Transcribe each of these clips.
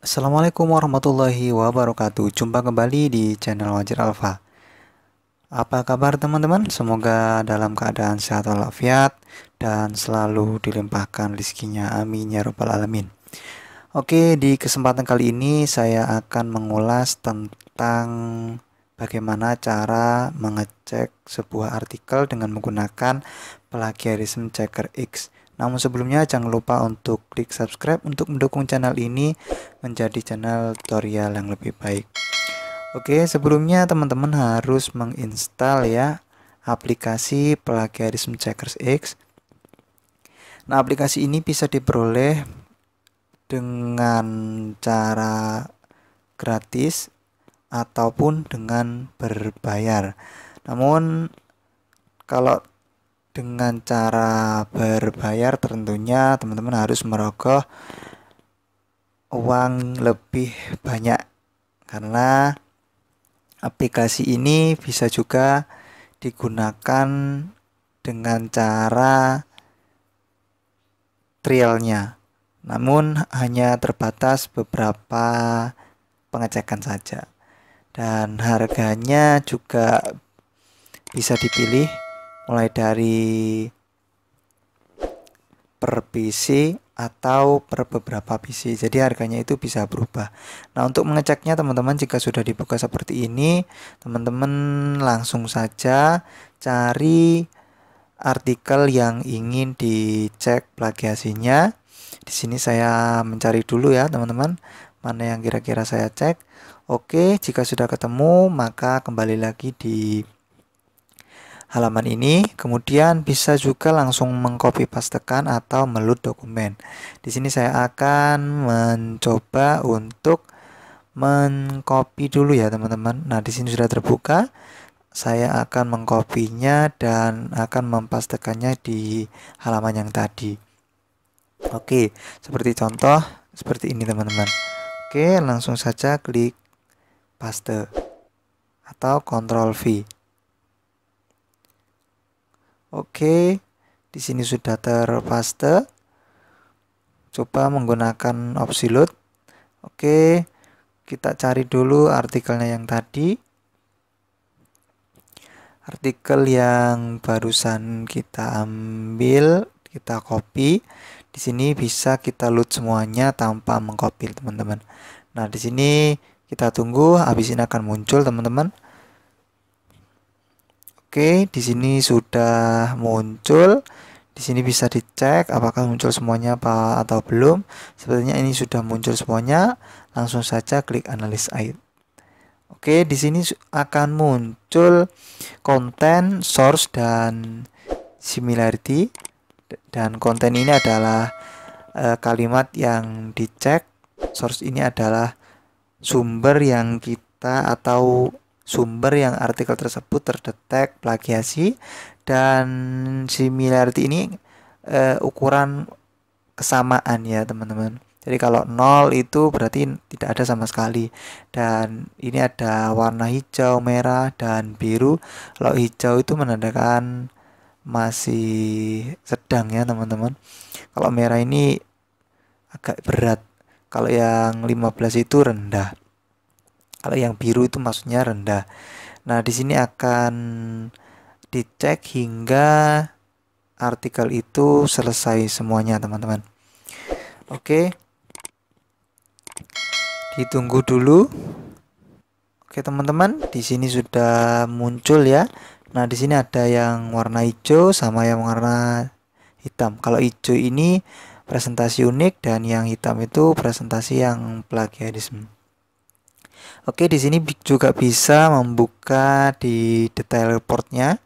Assalamualaikum warahmatullahi wabarakatuh Jumpa kembali di channel Wajir Alfa Apa kabar teman-teman? Semoga dalam keadaan sehat walafiat Dan selalu dilimpahkan rizkinya, Amin ya robbal alamin Oke di kesempatan kali ini saya akan mengulas tentang Bagaimana cara mengecek sebuah artikel dengan menggunakan plagiarism checker X. Namun sebelumnya jangan lupa untuk klik subscribe untuk mendukung channel ini menjadi channel tutorial yang lebih baik. Oke, sebelumnya teman-teman harus menginstal ya aplikasi plagiarism checker X. Nah, aplikasi ini bisa diperoleh dengan cara gratis ataupun dengan berbayar. Namun kalau dengan cara berbayar tentunya teman-teman harus merogoh uang lebih banyak karena aplikasi ini bisa juga digunakan dengan cara trialnya namun hanya terbatas beberapa pengecekan saja dan harganya juga bisa dipilih mulai dari per PC atau per beberapa PC. Jadi harganya itu bisa berubah. Nah, untuk mengeceknya teman-teman jika sudah dibuka seperti ini, teman-teman langsung saja cari artikel yang ingin dicek plagiasinya. Di sini saya mencari dulu ya, teman-teman. Mana yang kira-kira saya cek? Oke, jika sudah ketemu, maka kembali lagi di halaman ini. Kemudian bisa juga langsung mengcopy pastekan atau melut dokumen. Di sini saya akan mencoba untuk mengcopy dulu ya teman-teman. Nah, di sini sudah terbuka. Saya akan mengcopynya dan akan mempastekannya di halaman yang tadi. Oke, seperti contoh seperti ini teman-teman. Oke, langsung saja klik paste atau Ctrl V. Oke, di sini sudah terpaste. Coba menggunakan opsi load. Oke, kita cari dulu artikelnya yang tadi. Artikel yang barusan kita ambil, kita copy. Di sini bisa kita load semuanya tanpa mengcopy, teman-teman. Nah, di sini kita tunggu, habis ini akan muncul, teman-teman. Oke, di sini sudah muncul. Di sini bisa dicek apakah muncul semuanya apa atau belum. Sepertinya ini sudah muncul semuanya. Langsung saja klik analis air. Oke, di sini akan muncul konten, source dan similarity. Dan konten ini adalah e, kalimat yang dicek. Source ini adalah sumber yang kita atau sumber yang artikel tersebut terdetek plagiasi dan similarity ini uh, ukuran kesamaan ya teman-teman. Jadi kalau nol itu berarti tidak ada sama sekali dan ini ada warna hijau, merah dan biru. Kalau hijau itu menandakan masih sedang ya teman-teman. Kalau merah ini agak berat. Kalau yang 15 itu rendah. Kalau yang biru itu maksudnya rendah. Nah, di sini akan dicek hingga artikel itu selesai semuanya, teman-teman. Oke. Ditunggu dulu. Oke, teman-teman, di sini sudah muncul ya. Nah, di sini ada yang warna hijau sama yang warna hitam. Kalau hijau ini presentasi unik dan yang hitam itu presentasi yang plagiarisme. Oke, di sini juga bisa membuka di detail reportnya.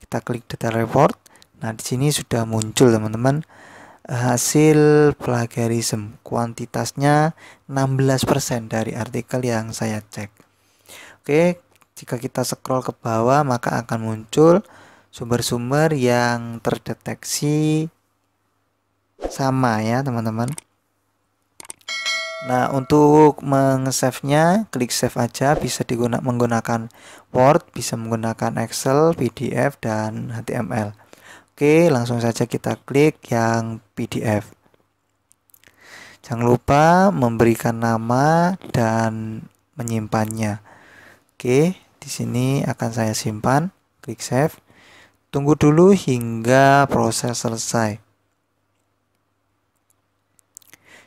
Kita klik detail report. Nah, di sini sudah muncul teman-teman hasil plagiarisme kuantitasnya 16% dari artikel yang saya cek. Oke, jika kita scroll ke bawah maka akan muncul sumber-sumber yang terdeteksi sama ya teman-teman Nah, untuk meng-save-nya, klik save aja, bisa digunakan menggunakan Word, bisa menggunakan Excel, PDF, dan HTML. Oke, langsung saja kita klik yang PDF. Jangan lupa memberikan nama dan menyimpannya. Oke, di sini akan saya simpan, klik save. Tunggu dulu hingga proses selesai.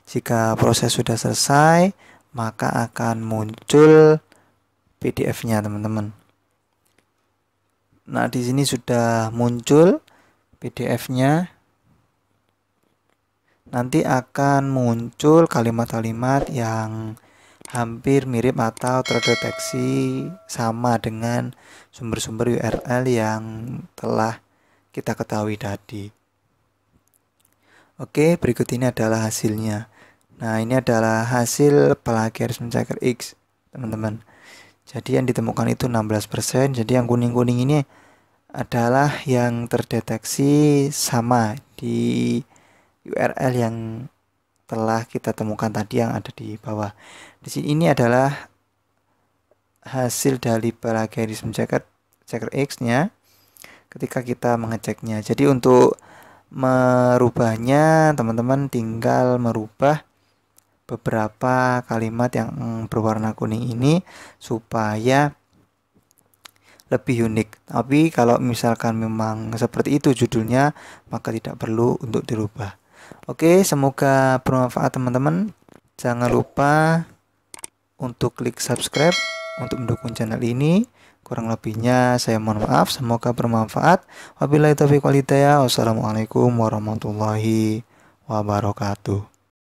Jika proses sudah selesai, maka akan muncul PDF-nya, teman-teman. Nah, di sini sudah muncul PDF-nya. Nanti akan muncul kalimat-kalimat yang hampir mirip atau terdeteksi sama dengan sumber-sumber URL yang telah kita ketahui tadi. Oke, berikut ini adalah hasilnya. Nah, ini adalah hasil plagiarisme Checker X, teman-teman. Jadi yang ditemukan itu 16%, jadi yang kuning-kuning ini adalah yang terdeteksi sama di URL yang telah kita temukan tadi yang ada di bawah. Di sini ini adalah hasil dari plagiarisme checker checker X-nya ketika kita mengeceknya. Jadi untuk merubahnya teman-teman tinggal merubah beberapa kalimat yang mm, berwarna kuning ini supaya lebih unik. Tapi kalau misalkan memang seperti itu judulnya, maka tidak perlu untuk dirubah. Oke, semoga bermanfaat teman-teman. Jangan lupa untuk klik subscribe untuk mendukung channel ini. Kurang lebihnya saya mohon maaf, semoga bermanfaat. Wabillahi taufiq walhidayah. Wassalamualaikum warahmatullahi wabarakatuh.